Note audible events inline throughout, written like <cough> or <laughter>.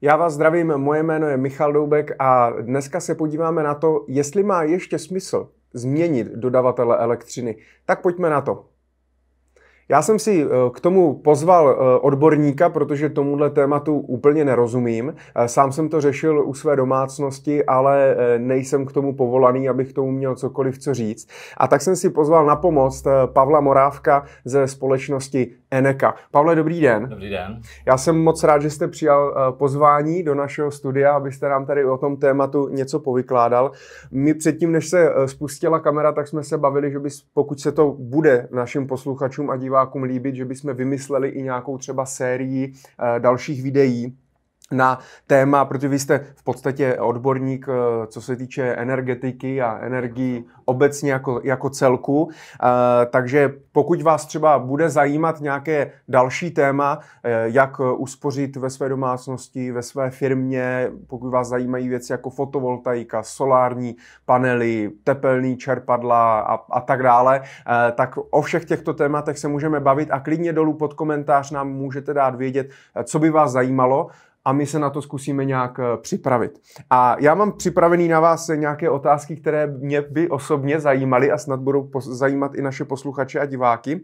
Já vás zdravím, moje jméno je Michal Doubek a dneska se podíváme na to, jestli má ještě smysl změnit dodavatele elektřiny. Tak pojďme na to. Já jsem si eh, k tomu pozval eh, odborníka, protože tomuhle tématu úplně nerozumím. Eh, sám jsem to řešil u své domácnosti, ale nejsem k tomu povolaný, abych tomu měl cokoliv co říct. A tak jsem si pozval na pomoc Pavla Morávka ze společnosti Eneka. Pavle, dobrý den. Dobrý den. Já jsem moc rád, že jste přijal pozvání do našeho studia, abyste nám tady o tom tématu něco povykládal. My předtím, než se spustila kamera, tak jsme se bavili, že bys pokud se to bude našim posluchačům a divákům divákům líbit, že bychom vymysleli i nějakou třeba sérii eh, dalších videí, na téma, protože vy jste v podstatě odborník, eh, co se týče energetiky a energii obecně jako, jako celku. Eh, takže pokud vás třeba bude zajímat nějaké další téma, eh, jak uspořit ve své domácnosti, ve své firmě, pokud vás zajímají věci jako fotovoltaika, solární panely, tepelný čerpadla a, a tak dále, tak o všech těchto tématech se můžeme bavit a klidně dolů pod komentář nám můžete dát vědět, co by vás zajímalo a my se na to zkusíme nějak eh, připravit. A já mám připravený na vás nějaké otázky, které mě by osobně zajímaly a snad budou zajímat i naše posluchače a diváky.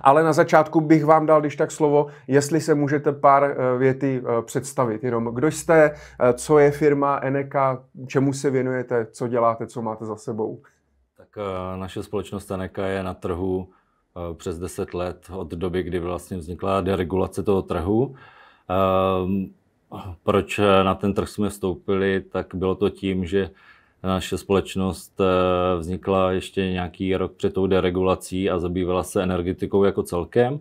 Ale na začátku bych vám dal, když tak slovo, jestli se můžete pár eh, věty eh, představit. Jenom kdo jste, co je firma Eneka, čemu se věnujete, co děláte, co máte za sebou. Tak naše společnost Eneka je na trhu přes 10 let od doby, kdy vlastně vznikla deregulace toho trhu. Ehm, proč na ten trh jsme vstoupili, tak bylo to tím, že naše společnost eh, vznikla ještě nějaký rok před tou deregulací a zabývala se energetikou jako celkem.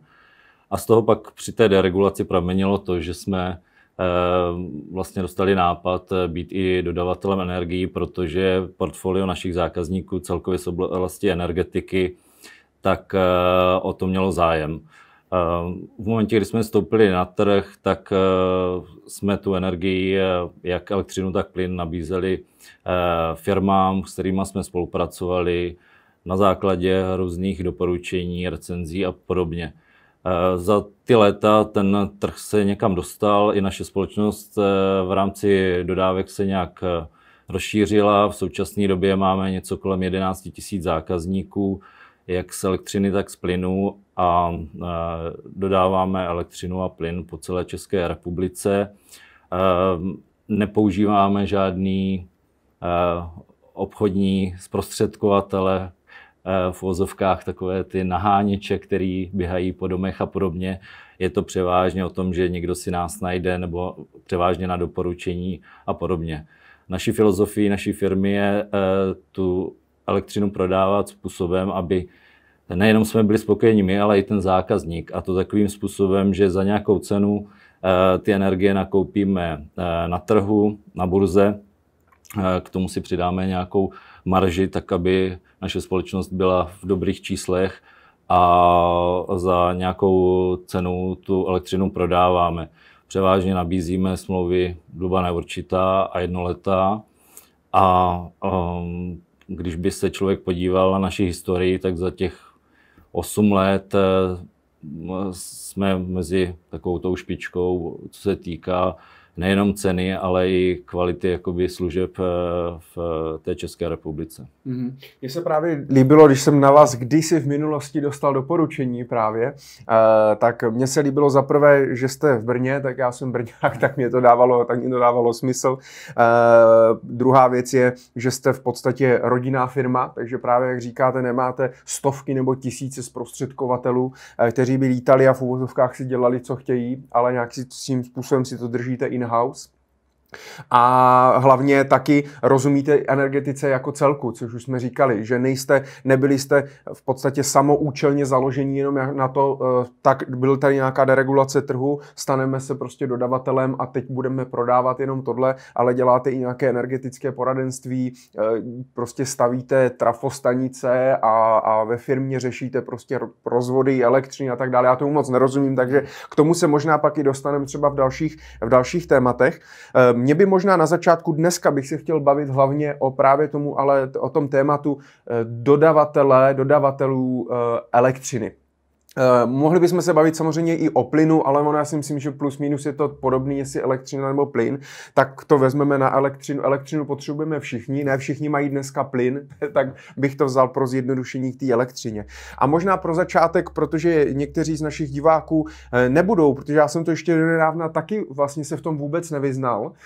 A z toho pak při té deregulaci pramenilo to, že jsme ehm, vlastně dostali nápad eh, být i dodavatelem energií, protože portfolio našich zákazníků celkově z oblasti energetiky tak eh, o to mělo zájem. Eh, v momentě, kdy jsme vstoupili na trh, tak eh, jsme tu energii, eh, jak elektřinu, tak plyn nabízeli firmám, s kterými jsme spolupracovali na základě různých doporučení, recenzí a podobně. Za ty léta ten trh se někam dostal, i naše společnost v rámci dodávek se nějak rozšířila. V současné době máme něco kolem 11 000 zákazníků jak z elektřiny, tak z plynu a e, dodáváme elektřinu a plyn po celé České republice. E, nepoužíváme žádný e, obchodní zprostředkovatele, v vozovkách takové ty naháněče, které běhají po domech a podobně. Je to převážně o tom, že někdo si nás najde nebo převážně na doporučení a podobně. Naší filozofii, naší firmy je tu elektřinu prodávat způsobem, aby nejenom jsme byli spokojeni my, ale i ten zákazník. A to takovým způsobem, že za nějakou cenu eh, ty energie nakoupíme eh, na trhu, na burze, eh, k tomu si přidáme nějakou marži, tak aby naše společnost byla v dobrých číslech a za nějakou cenu tu elektřinu prodáváme. Převážně nabízíme smlouvy doba neurčitá a jednoletá a um, když by se člověk podíval na naši historii, tak za těch 8 let eh, jsme mezi takovou tou špičkou, co se týká nejenom ceny, ale i kvality jakoby, služeb eh, v eh, té České republice. Mm-hmm. Mně se právě líbilo, když jsem na vás kdysi v minulosti dostal doporučení právě, eh, tak mně se líbilo zaprvé, že jste v Brně, tak já jsem Brňák, <laughs> tak mě to dávalo, tak mě to dávalo smysl. Druhá věc je, že jste v podstatě rodinná firma, takže právě, jak říkáte, nemáte stovky nebo tisíce zprostředkovatelů, kteří by lítali a v úvozovkách si dělali, co chtějí, ale nějak si, tím způsobem si to držíte i house A hlavně taky rozumíte energetice jako celku, což už jsme říkali, že nejste, nebyli jste v podstatě samoučelně založení jenom na to, eh, tak byl tady nějaká deregulace trhu, staneme se prostě dodavatelem a teď budeme prodávat jenom tohle, ale děláte i nějaké energetické poradenství, eh, prostě stavíte trafostanice a, a ve firmě řešíte prostě rozvody, elektřiny a tak dále. Já tomu moc nerozumím, takže k tomu se možná pak i dostaneme třeba v dalších, v dalších tématech. Eh, mě by možná na začátku dneska bych se chtěl bavit hlavně o právě tomu, ale o tom tématu eh, dodavatele, dodavatelů eh, elektřiny. Uh, mohli bychom se bavit samozřejmě i o plynu, ale ono já si myslím, že plus minus je to podobný, jestli elektřina nebo plyn, tak to vezmeme na elektřinu. Elektřinu potřebujeme všichni, ne všichni mají dneska plyn, <laughs> tak bych to vzal pro zjednodušení k té elektřině. A možná pro začátek, protože někteří z našich diváků eh, nebudou, protože já jsem to ještě nedávna taky vlastně se v tom vůbec nevyznal eh,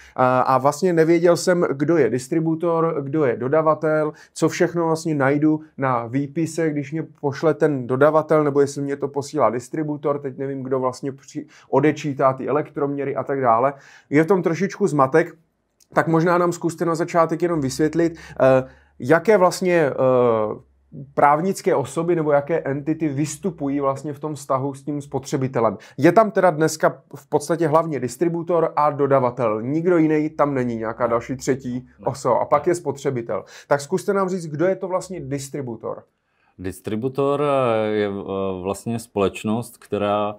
a vlastně nevěděl jsem, kdo je distributor, kdo je dodavatel, co všechno vlastně najdu na výpise, když mě pošle ten dodavatel, nebo jestli mě to posílá distributor, teď nevím, kdo vlastně při, odečítá ty elektroměry a tak dále. Je v tom trošičku zmatek, tak možná nám zkuste na začátek jenom vysvětlit, eh, jaké vlastně eh, právnické osoby nebo jaké entity vystupují vlastně v tom vztahu s tím spotřebitelem. Je tam teda dneska v podstatě hlavně distributor a dodavatel. Nikdo jiný tam není, nějaká no. další třetí no. osoba. A pak no. je spotřebitel. Tak zkuste nám říct, kdo je to vlastně distributor. Distributor eh, je eh, vlastně společnost, která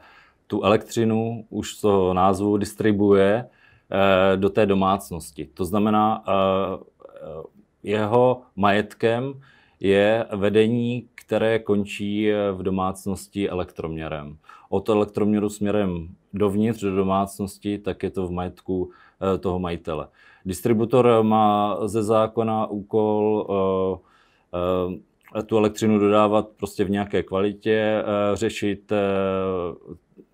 tu elektřinu už z toho názvu distribuje eh, do té domácnosti. To znamená, jeho majetkem je vedení, které končí v domácnosti elektroměrem. Od elektroměru směrem dovnitř do domácnosti, tak je to v majetku toho majitele. Distributor má ze zákona úkol Eh, tu elektřinu dodávat prostě v nějaké kvalitě, eh, řešit eh,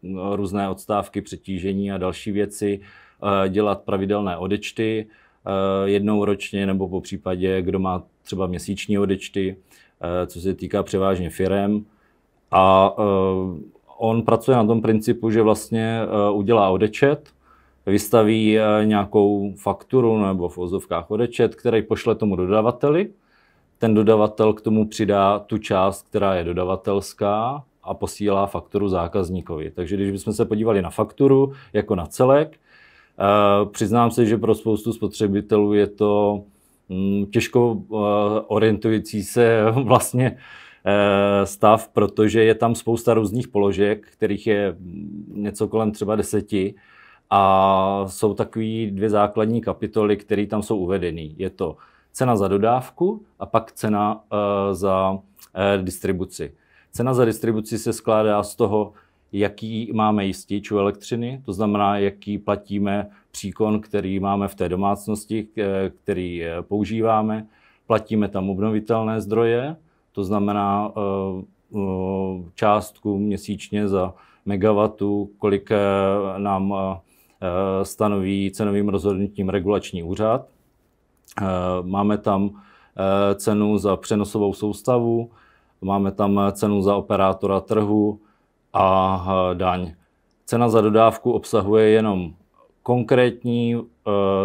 no, různé odstávky, přetížení a další věci, dělat pravidelné odečty jednou ročně nebo po případě, kdo má třeba měsíční odečty, co se týká převážně firem. A on pracuje na tom principu, že vlastně udělá odečet, vystaví nějakou fakturu nebo v ozovkách odečet, který pošle tomu dodavateli – ten dodavatel k tomu přidá tu část, která je dodavatelská a posílá fakturu zákazníkovi. Takže když bychom se podívali na fakturu jako na celek, eh, přiznám se, že pro spoustu spotřebitelů je to mm, těžko eh, orientující se <laughs> vlastně eh, stav, protože je tam spousta různých položek, kterých je mm, něco kolem třeba deseti. A jsou takové dvě základní kapitoly, které tam jsou uvedeny. Je to Cena za dodávku a pak cena eh, za eh, distribuci. Cena za distribuci se skládá z toho, jaký máme jistič u elektřiny, to znamená, jaký platíme příkon, který máme v té domácnosti, eh, který používáme. Platíme tam obnovitelné zdroje, to znamená částku měsíčně za megawattu, kolik nám stanoví cenovým rozhodnutím regulační úřad. Eh, máme tam eh, cenu za přenosovou soustavu, máme tam eh, cenu za operátora trhu a daň. Cena za dodávku obsahuje jenom konkrétní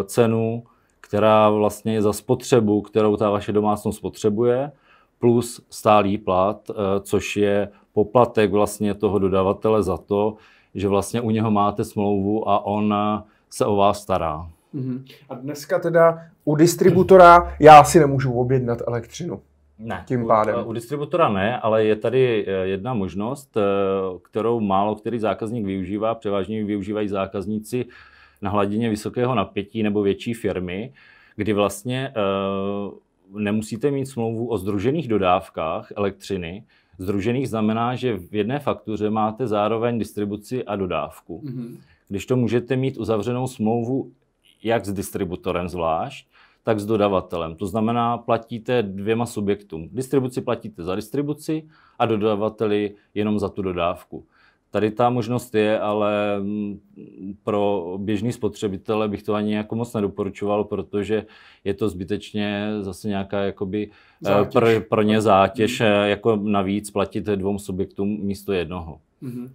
cenu, která vlastně je za spotřebu, kterou ta vaše domácnost potřebuje, plus stálý plat, což je poplatek vlastně toho dodavatele za to, že vlastně u něho máte smlouvu a on se o vás stará. Mm-hmm. A dneska teda u distributora já si nemůžu objednat elektřinu. Ne, tím pádem. U, u distributora ne, ale je tady eh, jedna možnost, eh, kterou málo který zákazník využívá, převážně využívají zákazníci na hladině vysokého napětí nebo větší firmy, kdy vlastně e, nemusíte mít smlouvu o združených dodávkách elektřiny. Združených znamená, že v jedné faktuře máte zároveň distribuci a dodávku. Mm-hmm. Když to můžete mít uzavřenou smlouvu jak s distributorem zvlášť, tak s dodavatelem. To znamená, platíte dvěma subjektům. Distribuci platíte za distribuci a dodavateli jenom za tu dodávku. Tady ta možnost je, ale mm, pro běžný spotřebitele bych to ani jako moc nedoporučoval, protože je to zbytečně zase nějaká jakoby eh, zátěž. pro, pro ně zátěž, eh, jako navíc platit dvou subjektům místo jednoho. Mm-hmm.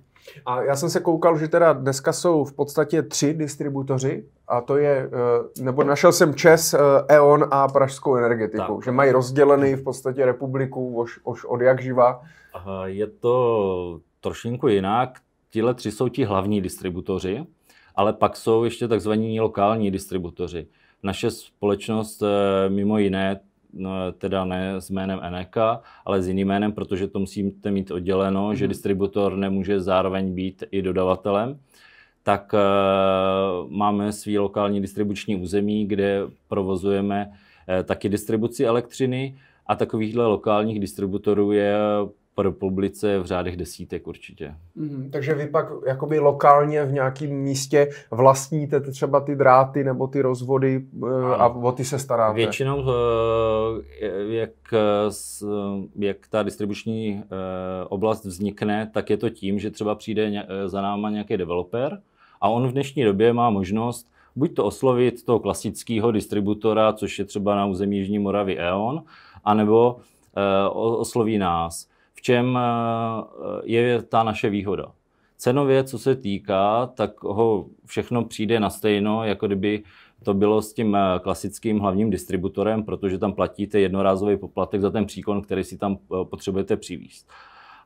A já jsem se koukal, že teda dneska jsou v podstatě tři distributoři, a to je, eh, nebo našel jsem Čes, E.ON eh, e a Pražskou energetiku, tak. že mají rozdělený v podstatě republiku už, už od jak živa. Je to trošinku jinak. Tyhle tři jsou ti hlavní distributoři, ale pak jsou ještě takzvaní lokální distributoři. Naše společnost eh, mimo jiné No, teda ne s jménem Eneka, ale s jiným jménem, protože to musíte mít odděleno, mm-hmm. že mhm. distributor nemůže zároveň být i dodavatelem tak uh, máme svý lokální distribuční území, kde provozujeme uh, taky distribuci elektřiny a takovýchhle lokálních distributorů je republice v řádech desítek určitě. Mm-hmm. Takže vy pak jakoby lokálně v nějakém místě vlastníte třeba ty dráty nebo ty rozvody eh, ano. a o ty se staráte? Většinou, eh, jak, jak ta distribuční eh, oblast vznikne, tak je to tím, že třeba přijde za náma nějaký developer a on v dnešní době má možnost buď to oslovit toho klasického distributora, což je třeba na území Jižní Moravy E.ON, anebo osloví nás v čem eh, je ta naše výhoda. Cenově, co se týká, tak ho všechno přijde na stejno, jako kdyby to bylo s tím eh, klasickým hlavním distributorem, protože tam platíte jednorázový poplatek za ten příkon, který si tam eh, potřebujete přivíst.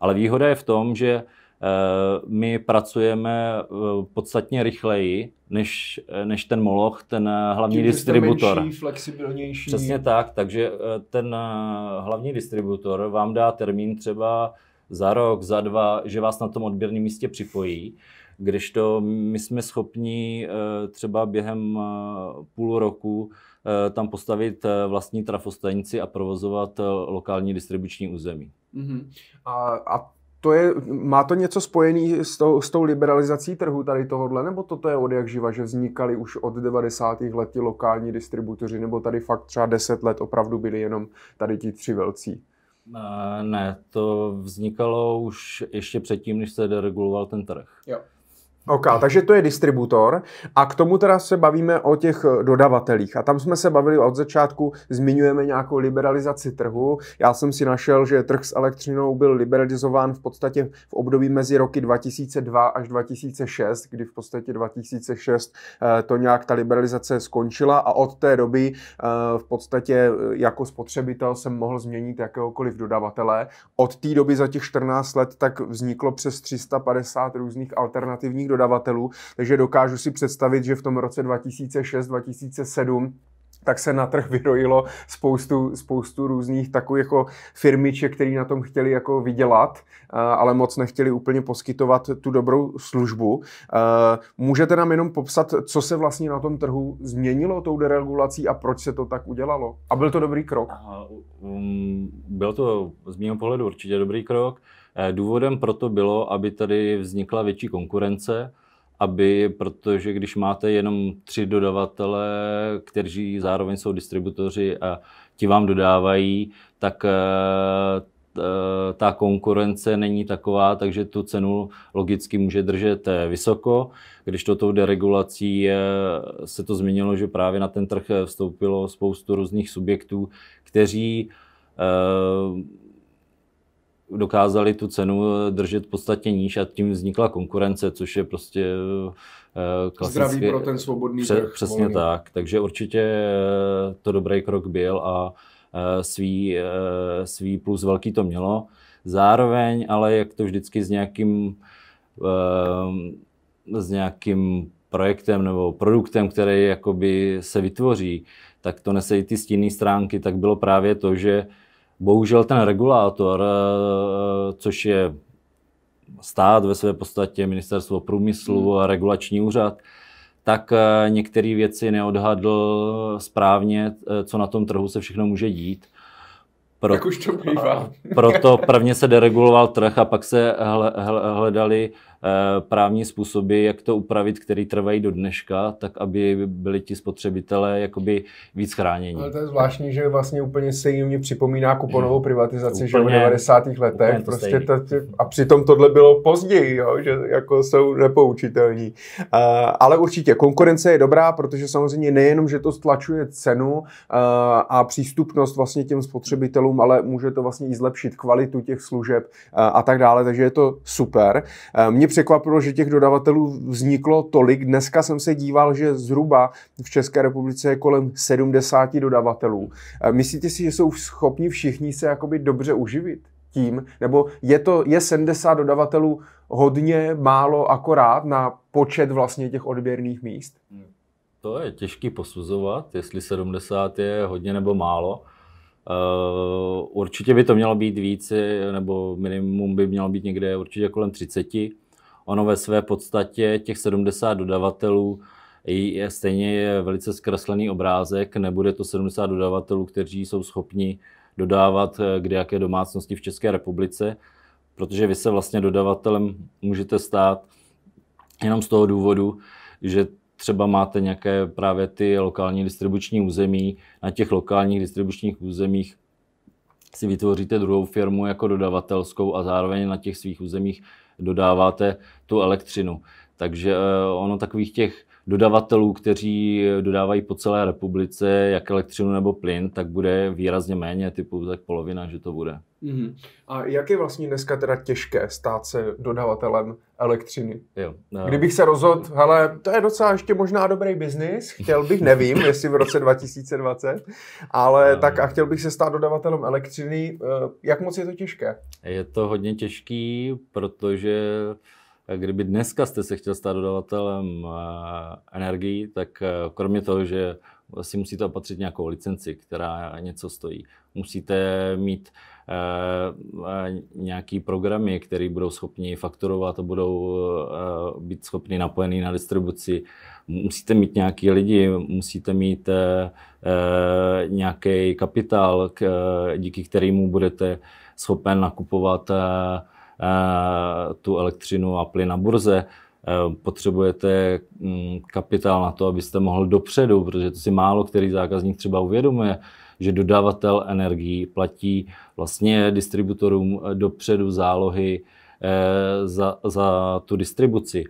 Ale výhoda je v tom, že Eh, my pracujeme eh, podstatně rychleji než, eh, než ten moloch, ten hlavní Tím distributor. Menší, flexibilnější. Přesně tak, takže ten hlavní distributor vám dá termín třeba za rok, za dva, že vás na tom odběrném místě připojí. Když to my jsme schopni třeba během půl roku tam postavit vlastní trafostanici a provozovat lokální distribuční území. Uh-huh. A, a to je, má to něco spojené s, to, s tou liberalizací trhu tady tohohle, nebo toto je od jak živa, že vznikaly už od 90. let ty lokální distributoři, nebo tady fakt třeba 10 let opravdu byli jenom tady ti tři velcí? Ne, to vznikalo už ještě předtím, než se dereguloval ten trh. Jo. OK, takže to je distributor a k tomu teda se bavíme o těch eh, dodavatelích. A tam jsme se bavili od začátku, zmiňujeme nějakou liberalizaci trhu. Já jsem si našel, že trh s elektřinou byl liberalizován v podstatě v období mezi roky 2002 až 2006, kdy v podstatě 2006 eh, to nějak ta liberalizace skončila a od té doby eh, v podstatě jako spotřebitel jsem mohl změnit jakéhokoliv dodavatele. Od té doby za těch 14 let tak vzniklo přes 350 různých alternativních dodavatelů dodavatelů, takže dokážu si představit, že v tom roce 2006-2007 tak se na trh vyrojilo spoustu, spoustu různých takových jako firmiček, který na tom chtěli jako vydělat, eh, ale moc nechtěli úplně poskytovat tu dobrou službu. Eh, můžete nám jenom popsat, co se vlastně na tom trhu změnilo tou deregulací a proč se to tak udělalo? A byl to dobrý krok? Um, byl to z mého pohledu určitě dobrý krok. Eh, důvodem proto bylo, aby tady vznikla větší konkurence, aby, protože když máte jenom tři dodavatele, kteří zároveň jsou distributoři a ti vám dodávají, tak eh, eh, ta konkurence není taková, takže tu cenu logicky může držet vysoko. Když toto v deregulací se to změnilo, že právě na ten trh vstoupilo spoustu různých subjektů, kteří dokázali tu cenu eh, držet podstatně níž a tím vznikla konkurence, což je prostě eh, eh, klasicky... Zdraví pro ten svobodný pře- trh. Přesně volný. tak, takže určitě to dobrý krok byl a svý, svý plus velký to mělo. Zároveň, ale jak to vždycky s nějakým s nějakým projektem nebo produktem, který jakoby se vytvoří, tak to nese i ty stinné stránky, tak bylo právě to, že Bohužel ten regulátor, eh, což je stát ve své podstatě, ministerstvo průmyslu hmm. a regulační úřad, tak eh, některé věci neodhadl správně, eh, co na tom trhu se všechno může dít. Pro, tak už to bývá. proto prvně se dereguloval trh a pak se hledali Eh, právní způsoby, jak to upravit, který trvají do dneška, tak aby byli ti spotřebitelé jakoby víc chráněni. Ale to je zvláštní, že vlastně úplně se jim připomíná kuponovou mm. privatizaci, úplně, že v 90. letech. To prostě to, a přitom tohle bylo později, jo, že jako jsou nepoučitelní. Uh, ale určitě konkurence je dobrá, protože samozřejmě nejenom, že to stlačuje cenu uh, a přístupnost vlastně těm spotřebitelům, ale může to vlastně i zlepšit kvalitu těch služeb uh, a tak dále, takže je to super. Uh, mě překvapilo, že těch dodavatelů vzniklo tolik. Dneska jsem se díval, že zhruba v České republice je kolem 70 dodavatelů. Eh, myslíte si, že jsou schopni všichni se jakoby dobře uživit? tím, nebo je to je 70 dodavatelů hodně, málo, akorát na počet vlastně těch odběrných míst? Hmm. To je těžký posuzovat, jestli 70 je hodně nebo málo. Uh, určitě by to mělo být více, nebo minimum by mělo být někde určitě kolem 30 ono ve své podstatě těch 70 dodavatelů je stejně je velice zkreslený obrázek, nebude to 70 dodavatelů, kteří jsou schopni dodávat eh, kde jaké domácnosti v České republice, protože vy se vlastně dodavatelem můžete stát jenom z toho důvodu, že třeba máte nějaké právě ty lokální distribuční území, na těch lokálních distribučních územích si vytvoříte druhou firmu jako dodavatelskou a zároveň na těch svých územích dodáváte tu elektřinu. Takže eh, ono takových těch dodavatelů, kteří eh, dodávají po celé republice jak elektřinu nebo plyn, tak bude výrazně méně, typu tak polovina, že to bude. Mm-hmm. A jak je vlastně dneska teda těžké stát se dodavatelem elektřiny? Jo, no. Kdybych se rozhodl, ale to je docela ještě možná dobrý biznis, chtěl bych, nevím, <laughs> jestli v roce 2020, ale no. tak a chtěl bych se stát dodavatelem elektřiny, eh, jak moc je to těžké? Je to hodně těžký, protože eh, kdyby dneska jste se chtěl stát dodavatelem eh, energii, tak kromě toho, že si musíte opatřit nějakou licenci, která něco stojí, musíte mít uh, Eh, eh, nějaký programy, které budou schopni fakturovat a budou eh, být schopni napojený na distribuci. Musíte mít nějaký lidi, musíte mít nějaký kapitál, díky kterému budete schopen nakupovat tu elektřinu a plyn na burze. Potřebujete hm, kapitál na to, abyste mohl dopředu, protože to si málo který zákazník třeba uvědomuje, že dodavatel energií platí vlastně distributorům dopředu zálohy eh, za, za tu distribuci.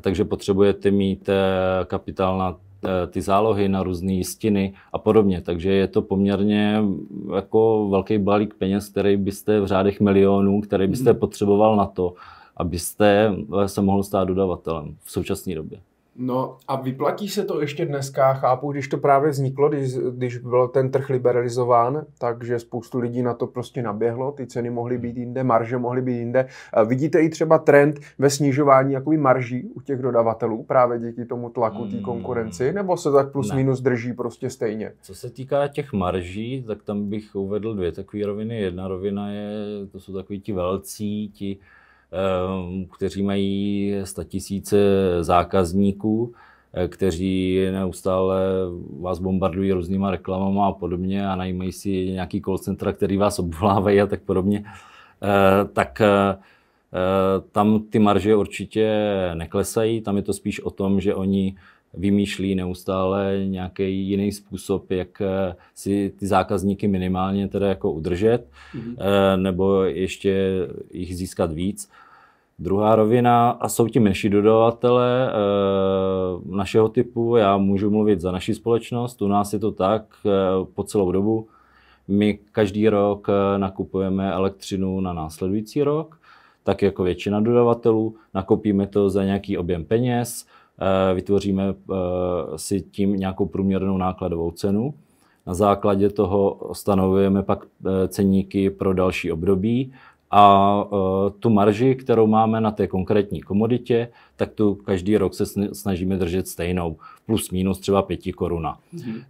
Takže potřebujete mít eh, kapitál na eh, ty zálohy na různé jistiny a podobně. Takže je to poměrně mm, jako velký balík peněz, který byste v řádech milionů, který byste mhm. potřeboval na to, abyste se mohl stát dodavatelem v současné době. No a vyplatí se to ještě dneska, chápu, když to právě vzniklo, když, když byl ten trh liberalizován, takže spoustu lidí na to prostě naběhlo, ty ceny mohly hmm. být jinde, marže mohly být jinde. Vidíte i třeba trend ve snižování jakoby marží u těch dodavatelů právě díky tomu tlaku té hmm. konkurenci, nebo se tak plus ne. minus drží prostě stejně? Co se týká těch marží, tak tam bych uvedl dvě takové roviny. Jedna rovina je, to jsou takový ti velcí, ti Eh, kteří mají tisíce zákazníků, eh, kteří neustále vás bombardují různýma reklamama a podobně a najímají si nějaký call centra, který vás obvolávají a tak podobně, eh, tak tam ty marže určitě neklesají. Tam je to spíš o tom, že oni vymýšlí neustále nějaký jiný způsob, jak eh, si ty zákazníky minimálně teda jako udržet, mm-hmm. nebo ještě jich získat víc. Druhá rovina a jsou ti menší dodavatele eh, našeho typu. Já můžu mluvit za naši společnost, u nás je to tak po celou dobu. My každý rok nakupujeme elektřinu na následující rok, tak jako většina dodavatelů. Nakopíme to za nějaký objem peněz, Eh, vytvoříme eh, si tím nějakou průměrnou nákladovou cenu. Na základě toho stanovujeme pak eh, ceníky pro další období a tu marži, kterou máme na té konkrétní komoditě, tak tu každý rok se snažíme držet stejnou, plus minus třeba 5 koruna. Mm-hmm.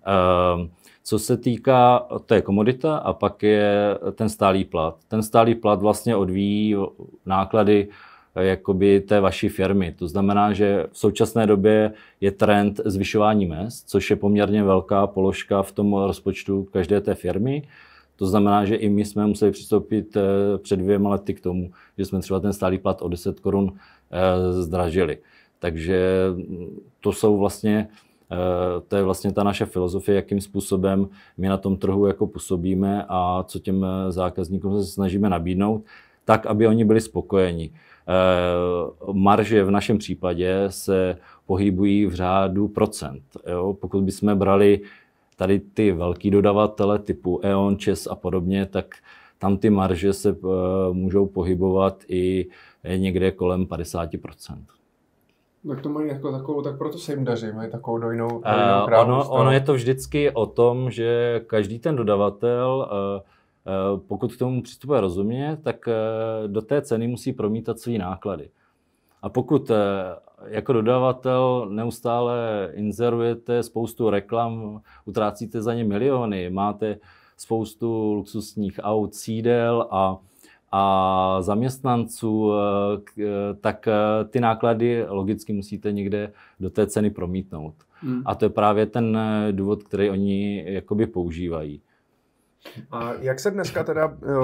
Co se týká té komodita a pak je ten stálý plat. Ten stálý plat vlastně odvíjí náklady Eh, jakoby té vaší firmy. To znamená, že v současné době je trend zvyšování mest, což je poměrně velká položka v tom rozpočtu každé té firmy. To znamená, že i my jsme museli přistoupit eh, před dvěma lety k tomu, že jsme třeba ten stálý plat o 10 korun eh, zdražili. Takže mm, to jsou vlastně to je vlastně ta naše filozofie, jakým způsobem my na tom trhu jako působíme a co těm zákazníkům se snažíme nabídnout, tak, aby oni byli spokojeni. Eh, marže v našem případě se pohybují v řádu procent. Jo? Pokud bychom brali tady ty velký dodavatele typu E.ON, ČES a podobně, tak tam ty marže se eh, můžou pohybovat i někde kolem 50%. Tak to mají jako takovou, tak proto se jim daří, mají takovou dojnou, eh, dojnou uh, ono, ono je to vždycky o tom, že každý ten dodavatel uh, Eh, pokud k tomu přistupuje rozumně, tak eh, do té ceny musí promítat své náklady. A pokud eh, jako dodavatel neustále inzerujete spoustu reklam, utrácíte za ně miliony, máte spoustu luxusních aut, sídel a, a zaměstnanců, tak ty náklady logicky musíte někde do té ceny promítnout. Hmm. A to je právě ten důvod, který oni jakoby používají. A jak se dneska teda eh,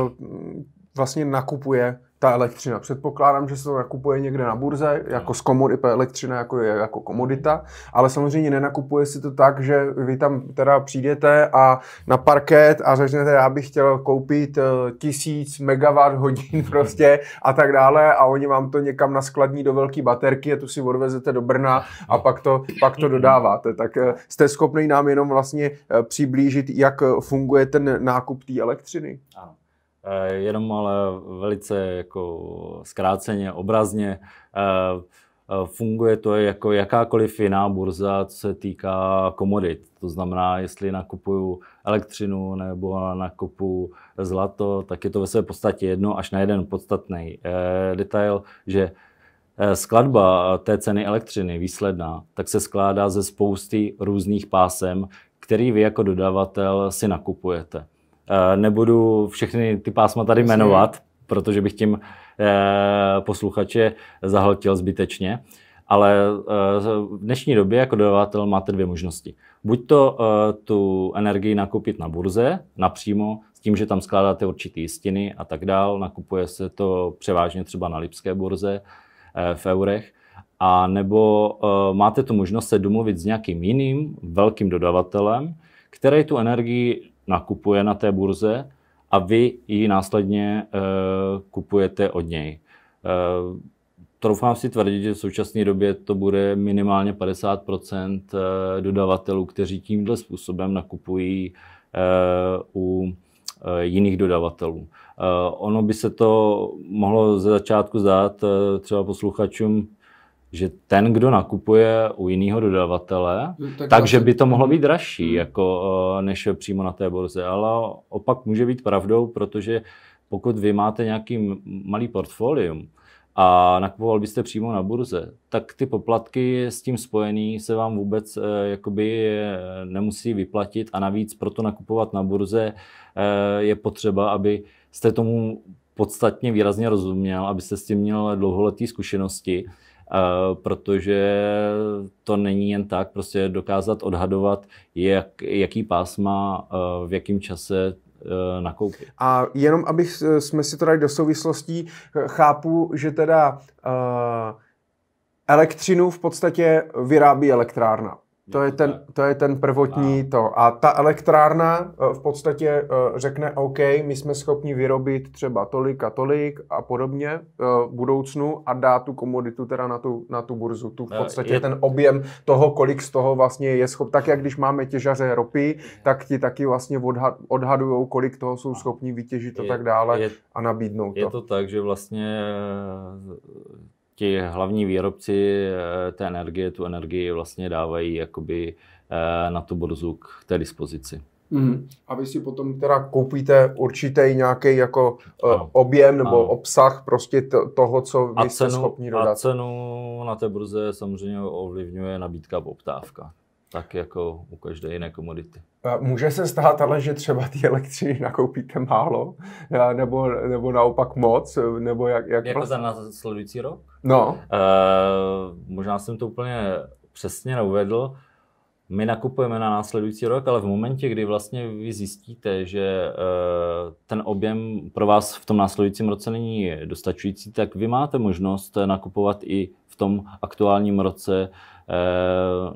vlastně nakupuje ta elektřina. Předpokládám, že se to nakupuje někde na burze, jako z komod, elektřina jako je jako komodita, ale samozřejmě nenakupuje si to tak, že vy tam teda přijdete a na parket a řeknete, já bych chtěl koupit eh, tisíc megawatt hodin <laughs> prostě a tak dále a oni vám to někam naskladní do velké baterky a tu si odvezete do Brna a pak to, pak to dodáváte. Tak eh, jste schopný nám jenom vlastně eh, přiblížit, jak funguje ten nákup té elektřiny? Ano. Eh, jenom ale velice jako zkráceně, obrazně. Eh, eh, funguje to jako jakákoliv jiná burza, co se týká komodit. To znamená, jestli nakupuju elektřinu nebo nakupu zlato, tak je to ve své podstatě jedno až na jeden podstatný detail, že skladba té ceny elektřiny výsledná, tak se skládá ze spousty různých pásem, který vy jako dodavatel si nakupujete. Eh, nebudu všechny ty pásma tady jmenovat, protože bych tím eh, posluchače zahltil zbytečně. Ale eh, v dnešní době jako dodavatel máte dvě možnosti. Buď to tu energii nakoupit na burze napřímo, s tím, že tam skládáte určitý jistiny a tak dál, nakupuje se to převážně třeba na Lipské burze v eurech, a nebo máte tu možnost se domluvit s nějakým jiným velkým dodavatelem, který tu energii nakupuje na té burze a vy ji následně eh, kupujete od něj. Eh, troufám si tvrdit, že v současné době to bude minimálně 50 eh, dodavatelů, kteří tímhle způsobem nakupují u jiných dodavatelů. Ono by se to mohlo ze začátku zdát třeba posluchačům že ten, kdo nakupuje u jiného dodavatele, no, tak takže vlastně... by to mohlo být dražší, hmm. jako, eh, než přímo na té borze. Ale opak může být pravdou, protože pokud vy máte nějaký malý portfolium a nakupoval byste přímo na burze, tak ty poplatky s tím spojený se vám vůbec eh, jakoby nemusí vyplatit a navíc proto nakupovat na burze eh, je potřeba, aby jste tomu podstatně výrazně rozuměl, abyste s tím měl dlouholetý zkušenosti Eh, protože to není jen tak, prostě dokázat odhadovat, jak, jaký pásma eh, v jakém čase eh, nakoupit. A jenom, aby jsme si to dali do souvislostí, chápu, že teda elektřinu v podstatě vyrábí elektrárna. To je, ten, to je ten prvotní to. A ta elektrárna eh, v podstatě eh, řekne, OK, my jsme schopni vyrobit třeba tolik a tolik a podobně eh, v budoucnu a dá tu komoditu teda na tu, na tu burzu. Tu v podstatě je... ten objem toho, kolik z toho vlastně je schop. Tak jak když máme těžaře ropy, mhm. tak ti taky vlastně odha, odhadují, kolik toho jsou schopni vytěžit a tak dále je, a nabídnout to. Je to tak, že vlastně ti hlavní výrobci eh, té energie, tu energii vlastně dávají jakoby eh, na tu burzu k té dispozici. Mm. A vy si potom teda koupíte určitý nějaký jako eh, ano. objem nebo ano. obsah prostě toho, co vy a cenu, jste schopni dodat. A cenu na té burze samozřejmě ovlivňuje nabídka a poptávka tak jako u každé jiné komodity. Může se stát ale, že třeba ty elektřiny nakoupíte málo, nebo, nebo naopak moc, nebo jak... jak jako vlastně? za následující rok? No. E, možná jsem to úplně přesně neuvedl. My nakupujeme na následující rok, ale v momentě, kdy vlastně vy zjistíte, že e, ten objem pro vás v tom následujícím roce není dostačující, tak vy máte možnost nakupovat i v tom aktuálním roce Eh,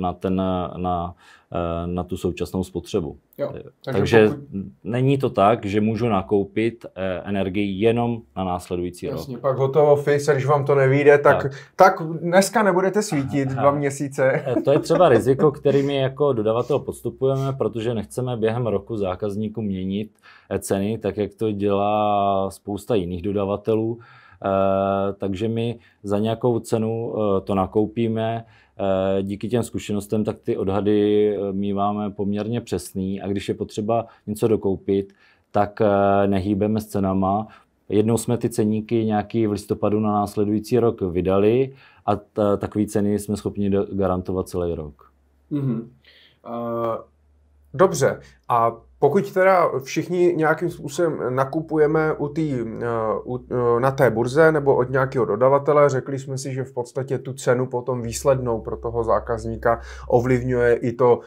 na, ten, na, eh, na tu současnou spotřebu. Jo, eh, takže takže pokud... není to tak, že můžu nakoupit energii jenom na následující Jasně, rok. pak hotovo fix, když vám to nevíde, tak, tak. tak dneska nebudete svítit Aha. dva měsíce. To je třeba riziko, my jako dodavatel podstupujeme, protože nechceme během roku zákazníku měnit ceny, tak jak to dělá spousta jiných dodavatelů. Eh, takže my za nějakou cenu eh, to nakoupíme. Eh, díky těm zkušenostem, tak ty odhady míváme poměrně přesný a když je potřeba něco dokoupit, tak nehýbeme s cenama. Jednou jsme ty ceníky nějaký v listopadu na následující rok vydali a t- takové ceny jsme schopni garantovat celý rok. Mm-hmm. Uh, dobře. A pokud teda všichni nějakým způsobem nakupujeme u tý, eh, u, eh, na té burze nebo od nějakého dodavatele, řekli jsme si, že v podstatě tu cenu potom výslednou pro toho zákazníka ovlivňuje i to,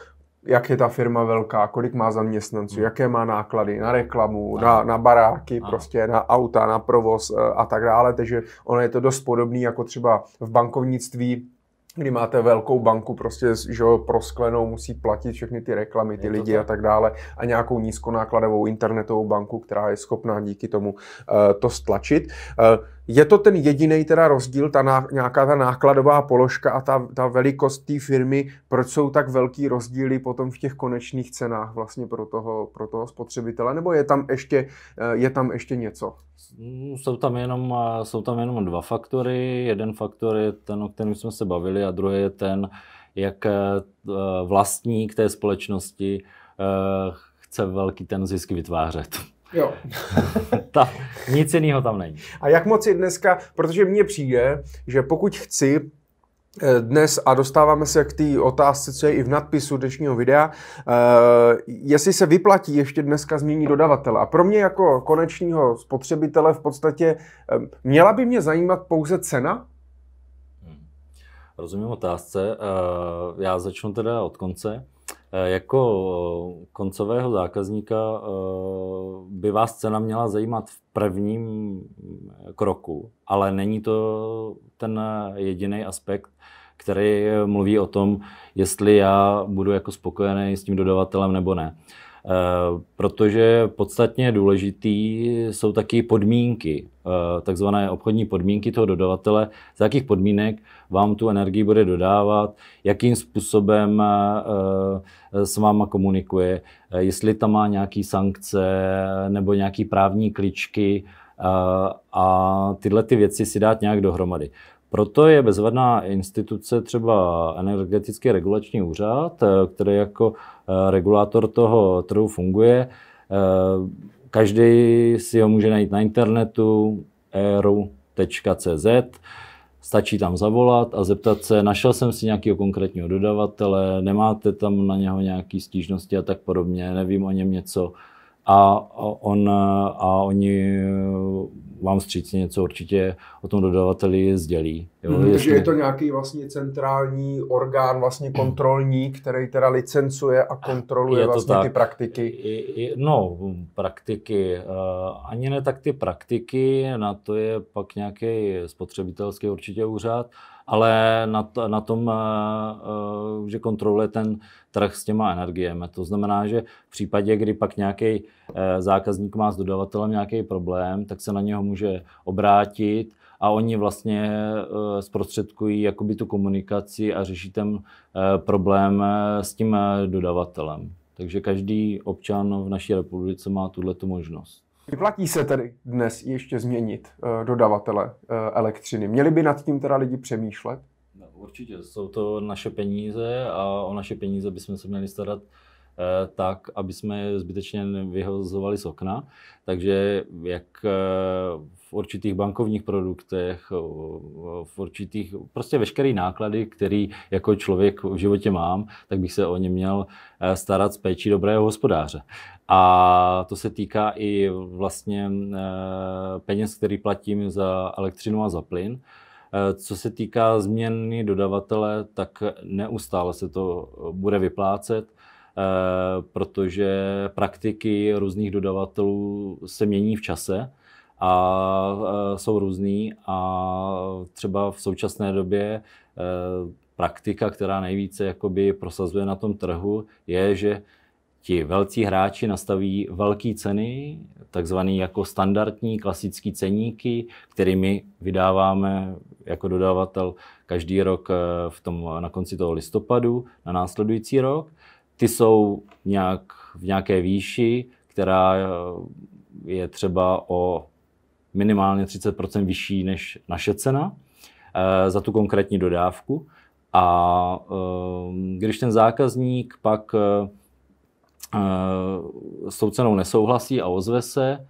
jak je ta firma velká, kolik má zaměstnanců, hmm. jaké má náklady na reklamu, na, na baráky, Aha. prostě na auta, na provoz eh, a tak dále. Takže ono je to dost podobné jako třeba v bankovnictví, kdy máte velkou banku prostě že jo, prosklenou, musí platit všechny ty reklamy, ty lidi tak. a tak dále a nějakou nízkonákladovou internetovou banku, která je schopná díky tomu uh, to stlačit. Uh, je to ten jediný teda rozdíl, ta ná, nějaká ta nákladová položka a ta, ta velikost té firmy, proč jsou tak velký rozdíly potom v těch konečných cenách vlastně pro toho, pro toho spotřebitele, nebo je tam ještě, eh, je tam ještě něco? Mm, jsou tam, jenom, eh, jsou tam jenom dva faktory. Jeden faktor je ten, o kterém jsme se bavili, a druhý je ten, jak eh, vlastník té společnosti chce velký ten zisk vytvářet. Jo. <laughs> Ta, nic jiného tam není. A jak moc je dneska, protože mně přijde, že pokud chci eh, dnes, a dostáváme se k té otázce, co je i v nadpisu dnešního videa, eh, jestli se vyplatí ještě dneska změnit dodavatele. A pro mě jako konečního spotřebitele v podstatě eh, měla by mě zajímat pouze cena? Hmm. Rozumím otázce. Já začnu teda od konce. Eh, jako eh, koncového zákazníka eh, by vás cena měla zajímat v prvním kroku, ale není to ten jediný aspekt, který mluví o tom, jestli já budu jako spokojený s tím dodavatelem nebo ne. Eh, protože podstatně důležitý jsou taky podmínky, eh, takzvané obchodní podmínky toho dodavatele, za jakých podmínek vám tu energii bude dodávat, jakým způsobem eh, s váma komunikuje, jestli tam má nějaké sankce nebo nějaké právní kličky a tyhle ty věci si dát nějak dohromady. Proto je bezvadná instituce třeba energetický regulační úřad, který jako Eh, regulátor toho trhu funguje. Eh, každý si ho může najít na internetu eru.cz, stačí tam zavolat a zeptat se, našel jsem si nějakého konkrétního dodavatele, nemáte tam na něho nějaké stížnosti a tak podobně, nevím o něm něco, a, on, a oni vám vstřícně něco určitě o tom dodavateli sdělí. Jo? Hmm, jestli... Takže je to nějaký vlastně centrální orgán, vlastně kontrolní, který teda licencuje a kontroluje je vlastně tak. ty praktiky. I, i, no, praktiky, eh, ani ne tak ty praktiky, na to je pak nějaký spotřebitelský určitě úřad, ale na, na tom, eh, eh, že kontroluje ten trh s těma energiemi. To znamená, že v případě, kdy pak nějaký eh, zákazník má s dodavatelem nějaký problém, tak se na něho může obrátit a oni vlastně zprostředkují jakoby tu komunikaci a řeší ten problém s tím dodavatelem. Takže každý občan v naší republice má tuhle možnost. Vyplatí se tedy dnes ještě změnit eh, dodavatele eh, elektřiny? Měli by nad tím teda lidi přemýšlet? No, určitě, jsou to naše peníze a o naše peníze bychom se měli starat Eh, tak, aby jsme je zbytečně vyhozovali z okna. Takže jak eh, v určitých bankovních produktech, eh, v určitých, prostě veškerý náklady, který jako člověk v životě mám, tak bych se o ně měl starat s péčí dobrého hospodáře. A to se týká i vlastně peněz, který platím za elektřinu a za plyn. Co se týká změny dodavatele, tak neustále se to bude vyplácet Eh, protože praktiky různých dodavatelů se mění v čase a eh, jsou různý a třeba v současné době eh, praktika, která nejvíce jakoby prosazuje na tom trhu, je, že ti velcí hráči nastaví velké ceny, takzvané jako standardní klasické ceníky, kterými vydáváme jako dodavatel každý rok v tom, na konci toho listopadu na následující rok ty jsou nějak v nějaké výši, která eh, je třeba o minimálně 30 vyšší než naše cena eh, za tu konkrétní dodávku. A eh, když ten zákazník pak s tou cenou nesouhlasí a ozve se,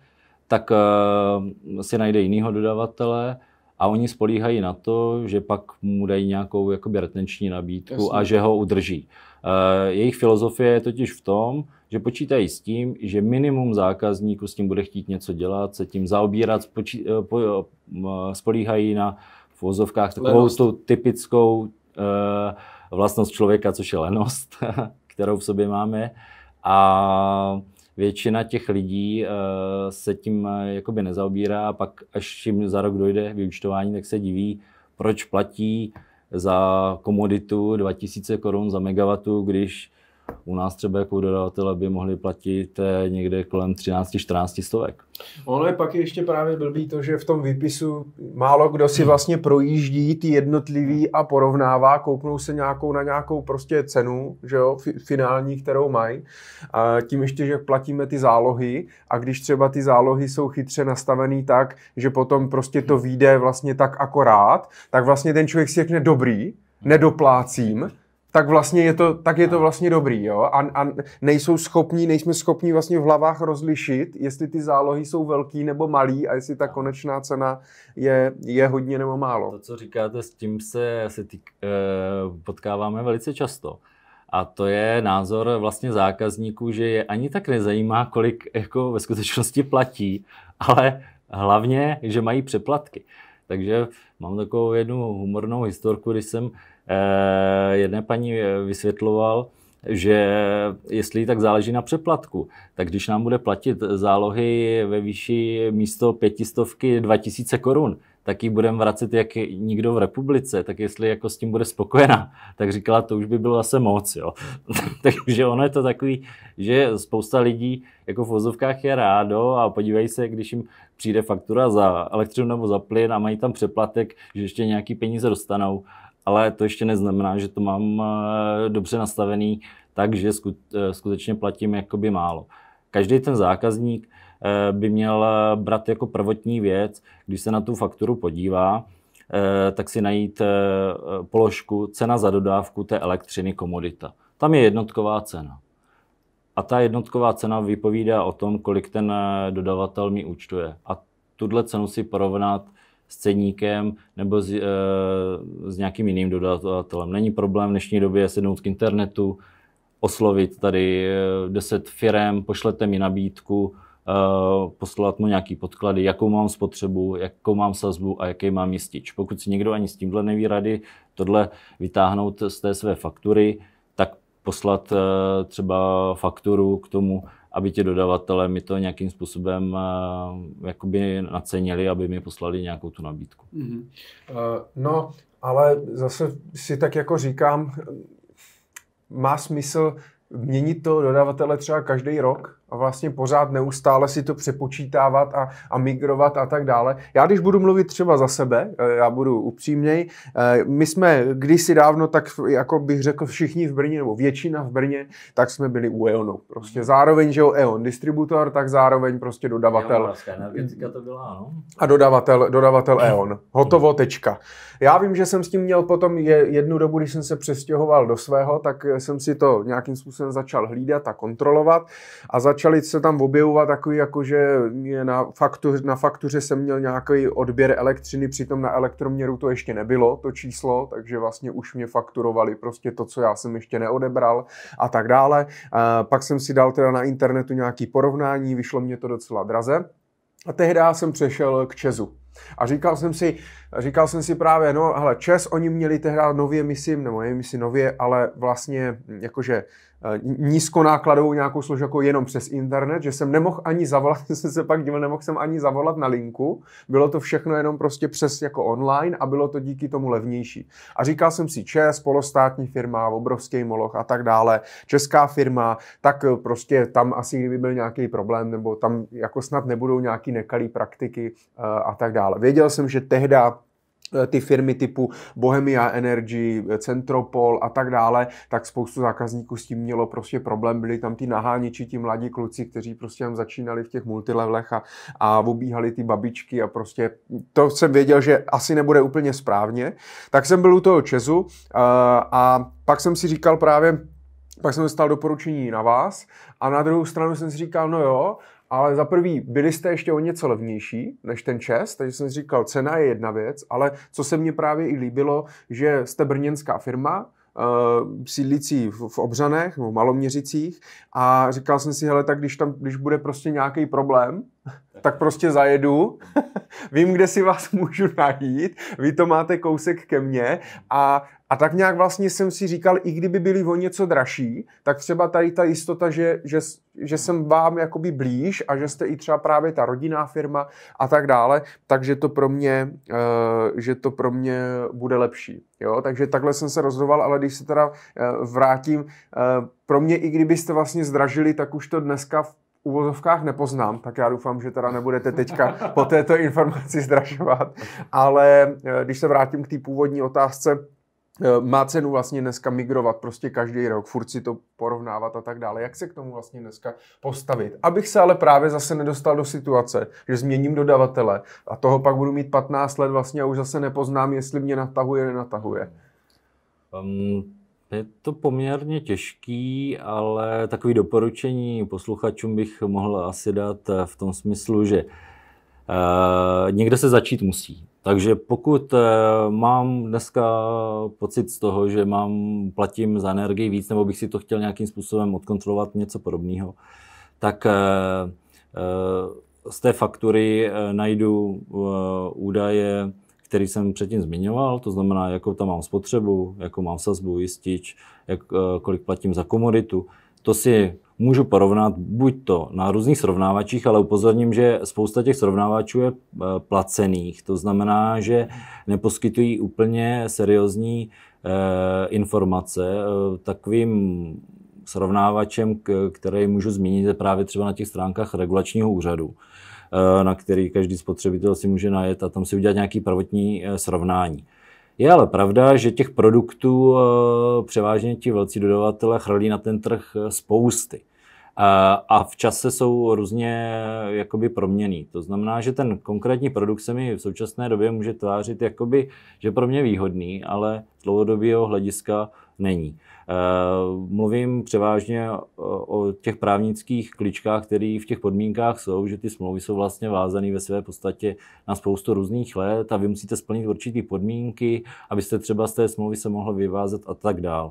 tak si najde jiného dodavatele, a oni spolíhají na to, že pak mu dají nějakou jakoby retenční nabídku Jasně. a že ho udrží. Uh, jejich filozofie je totiž v tom, že počítají s tím, že minimum zákazníků s tím bude chtít něco dělat, se tím zaobírat, spočí, uh, po, uh, spolíhají na v vozovkách takovou tu typickou uh, vlastnost člověka, což je lenost, <laughs> kterou v sobě máme. A většina těch lidí eh, se tím eh, jakoby nezaobírá a pak až jim za rok dojde vyučtování, tak se diví, proč platí za komoditu 2000 korun za megawattu, když u nás třeba jako dodavatele by mohli platit eh, někde kolem 13-14 stovek. Ono je pak ještě právě blbý to, že v tom výpisu málo kdo si vlastně projíždí ty jednotlivý a porovnává, kouknou se nějakou na nějakou prostě cenu, že jo, finální, kterou mají. A tím ještě, že platíme ty zálohy a když třeba ty zálohy jsou chytře nastavený tak, že potom prostě to vyjde vlastně tak akorát, tak vlastně ten člověk si řekne dobrý, nedoplácím, tak vlastně je to, tak je to no. vlastně dobrý, jo? A, a nejsou schopní, nejsme schopní vlastně v hlavách rozlišit, jestli ty zálohy jsou velký nebo malý a jestli ta no. konečná cena je, je hodně nebo málo. To, co říkáte, s tím se, se tý, eh, potkáváme velice často. A to je názor vlastně zákazníků, že je ani tak nezajímá, kolik jako ve skutečnosti platí, ale hlavně, že mají přeplatky. Takže mám takovou jednu humornou historku, když jsem Eh, jedné paní eh, vysvětloval, že jestli tak záleží na přeplatku, tak když nám bude platit zálohy ve výši místo pětistovky 2000 korun, tak ji budeme vracet jak nikdo v republice, tak jestli jako s tím bude spokojená, tak říkala, to už by bylo zase moc, jo. <laughs> Takže ono je to takový, že spousta lidí jako v vozovkách je rádo a podívají se, když jim přijde faktura za elektřinu nebo za plyn a mají tam přeplatek, že ještě nějaký peníze dostanou, ale to ještě neznamená, že to mám eh, dobře nastavený, takže eh, skutečně platím jakoby málo. Každý ten zákazník eh, by měl brát jako prvotní věc, když se na tu fakturu podívá, tak si najít položku cena za dodávku té elektřiny komodita. Tam je jednotková cena. A ta jednotková cena vypovídá o tom, kolik ten dodavatel mi účtuje. A tuhle cenu si porovnat s ceníkem nebo s, e, s nějakým jiným dodavatelem. Není problém v dnešní době sednout k internetu, oslovit tady 10 eh, firm, pošlete mi nabídku, e, poslat mu nějaký podklady, jakou mám spotřebu, jakou mám sazbu a jaký mám jistič. Pokud si někdo ani s tímhle neví rady, tohle vytáhnout z té své faktury, tak poslat e, třeba fakturu k tomu aby ti dodavatelé mi to nějakým způsobem uh, jakoby nacenili, aby mi poslali nějakou tu nabídku. Mm-hmm. Uh, no, ale zase si tak jako říkám, má smysl měnit to dodavatele třeba každý rok? a vlastně pořád neustále si to přepočítávat a, a migrovat a tak dále. Já když budu mluvit třeba za sebe, eh, já budu upřímněj, eh, my jsme kdysi dávno, tak jako bych řekl všichni v Brně, nebo většina v Brně, tak jsme byli u EONu. Prostě mhm. zároveň, že jo, EON distributor, tak zároveň prostě dodavatel. E energetika to byla, no. A dodavatel, dodavatel mhm. EON. Hotovo, tečka. Já vím, že jsem s tím měl potom jednu dobu, když jsem se přestěhoval do svého, tak jsem si to nějakým způsobem začal hlídat a kontrolovat a začal začaly se tam objevovat takový, jako že na, faktuř, na faktuře jsem měl nějaký odběr elektřiny, přitom na elektroměru to ještě nebylo, to číslo, takže vlastně už mě fakturovali prostě to, co já jsem ještě neodebral a tak dále. A pak jsem si dal teda na internetu nějaký porovnání, vyšlo mě to docela draze. A tehdy jsem přešel k Česu. A říkal jsem si, říkal jsem si právě, no hele, Čes, oni měli tehdy nově, myslím, nebo nevím, myslím nově, ale vlastně jakože Eh, nízkonákladovou nějakou jako jenom přes internet, že jsem nemohl ani zavolat, <laughs> jsem se pak díval, nemohl jsem ani zavolat na linku, bylo to všechno jenom prostě přes jako online a bylo to díky tomu levnější. A říkal jsem si, ČES, polostátní firma, obrovský moloch a tak dále, česká firma, tak eh, prostě tam asi kdyby byl nějaký problém, nebo tam jako snad nebudou nějaký nekalý praktiky eh, a tak dále. Věděl jsem, že tehda Eh, ty firmy typu Bohemia Energy, Centropol a tak dále, tak spoustu zákazníků s tím mělo prostě problém. Byli tam ty naháněči, ti mladí kluci, kteří prostě tam začínali v těch multilevelech a, a obíhali ty babičky a prostě to jsem věděl, že asi nebude úplně správně. Tak jsem byl u toho Čezu eh, a pak jsem si říkal právě, pak jsem dostal doporučení na vás a na druhou stranu jsem si říkal, no jo, ale za prvý byli jste ještě o něco levnější než ten čes, takže jsem říkal, cena je jedna věc, ale co se mně právě i líbilo, že jste brněnská firma, uh, sídlící v, v Obřanech, v Maloměřicích a říkal jsem si, hele, tak když tam, když bude prostě nějaký problém, tak prostě zajedu, <laughs> vím, kde si vás můžu najít, vy to máte kousek ke mně a, a tak nějak vlastně jsem si říkal, i kdyby byli o něco dražší, tak třeba tady ta jistota, že, že, že jsem vám jakoby blíž a že jste i třeba právě ta rodinná firma a tak dále, takže to pro mě, eh, že to pro mě bude lepší. Jo? Takže takhle jsem se rozhodoval, ale když se teda eh, vrátím, eh, pro mě i kdybyste vlastně zdražili, tak už to dneska v uvozovkách nepoznám, tak já doufám, že teda nebudete teďka po této informaci zdražovat. Ale eh, když se vrátím k té původní otázce, eh, má cenu vlastně dneska migrovat prostě každý rok, furt si to porovnávat a tak dále. Jak se k tomu vlastně dneska postavit? Abych se ale právě zase nedostal do situace, že změním dodavatele a toho pak budu mít 15 let vlastně a už zase nepoznám, jestli mě natahuje, nenatahuje. Um, je to poměrně těžký, ale takový doporučení posluchačům bych mohl asi dát eh, v tom smyslu, že eh, někde se začít musí. Takže pokud eh, mám dneska pocit z toho, že mám, platím za energii víc, nebo bych si to chtěl nějakým způsobem odkontrolovat, něco podobného, tak z té faktury najdu údaje který jsem předtím zmiňoval, to znamená, jako tam mám spotřebu, jako mám sazbu, jistič, jak, eh, kolik platím za komoditu. To si můžu porovnat buď to na různých srovnávačích, ale upozorním, že spousta těch srovnávačů je eh, placených. To znamená, že neposkytují úplně seriózní eh, informace. Eh, takovým srovnávačem, který můžu zmínit, je právě třeba na těch stránkách regulačního úřadu Eh, na který každý spotřebitel si může najet a tam si udělat nějaký prvotní eh, srovnání. Je ale pravda, že těch produktů eh, převážně ti velcí dodavatelé chrlí na ten trh spousty. A v čase jsou různě jakoby proměný. To znamená, že ten konkrétní produkt se mi v současné době může tvářit, jakoby, že pro mě výhodný, ale z dlouhodobého hlediska není. Eh, mluvím převážně eh, o těch právnických kličkách, které v těch podmínkách jsou, že ty smlouvy jsou vlastně vázané ve své podstatě na spoustu různých let a vy musíte splnit určité podmínky, abyste třeba z té smlouvy se mohl vyvázet a tak dále.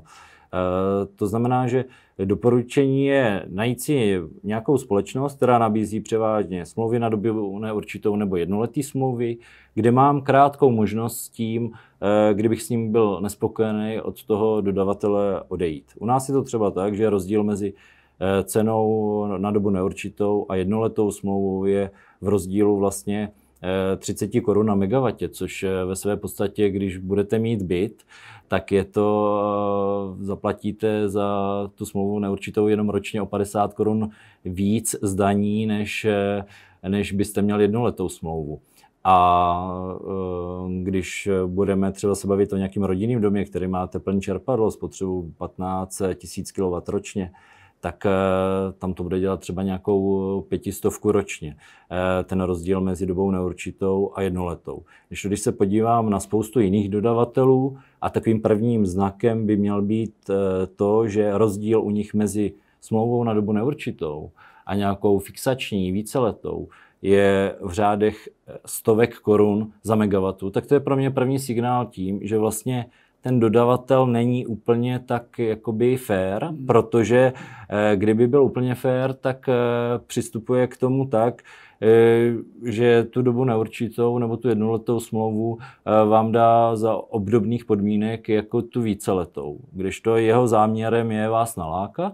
Eh, to znamená, že doporučení je najít si nějakou společnost, která nabízí převážně smlouvy na dobu neurčitou nebo jednoletý smlouvy, kde mám krátkou možnost s tím, eh, kdybych s ním byl nespokojený, od toho dodavatele odejít. U nás je to třeba tak, že rozdíl mezi eh, cenou na dobu neurčitou a jednoletou smlouvou je v rozdílu vlastně 30 korun na megawattě, což ve své podstatě, když budete mít byt, tak je to, eh, zaplatíte za tu smlouvu neurčitou jenom ročně o 50 korun víc zdaní, než, eh, než byste měl jednoletou smlouvu. A eh, když budeme třeba se bavit o nějakém rodinném domě, který má teplný čerpadlo, spotřebu 15 000 kW ročně, tak eh, tam to bude dělat třeba nějakou eh, pětistovku ročně. Eh, ten rozdíl mezi dobou neurčitou a jednoletou. Když, když se podívám na spoustu jiných dodavatelů, a takovým prvním znakem by měl být to, že rozdíl u nich mezi smlouvou na dobu neurčitou a nějakou fixační, víceletou, je v řádech stovek korun za megawattu, tak to je pro mě první signál tím, že vlastně ten dodavatel není úplně tak jakoby fair, hmm. protože eh, kdyby byl úplně fair, tak eh, přistupuje k tomu tak, eh, že tu dobu neurčitou nebo tu jednoletou smlouvu vám dá za obdobných podmínek jako tu víceletou. Když to jeho záměrem je vás nalákat,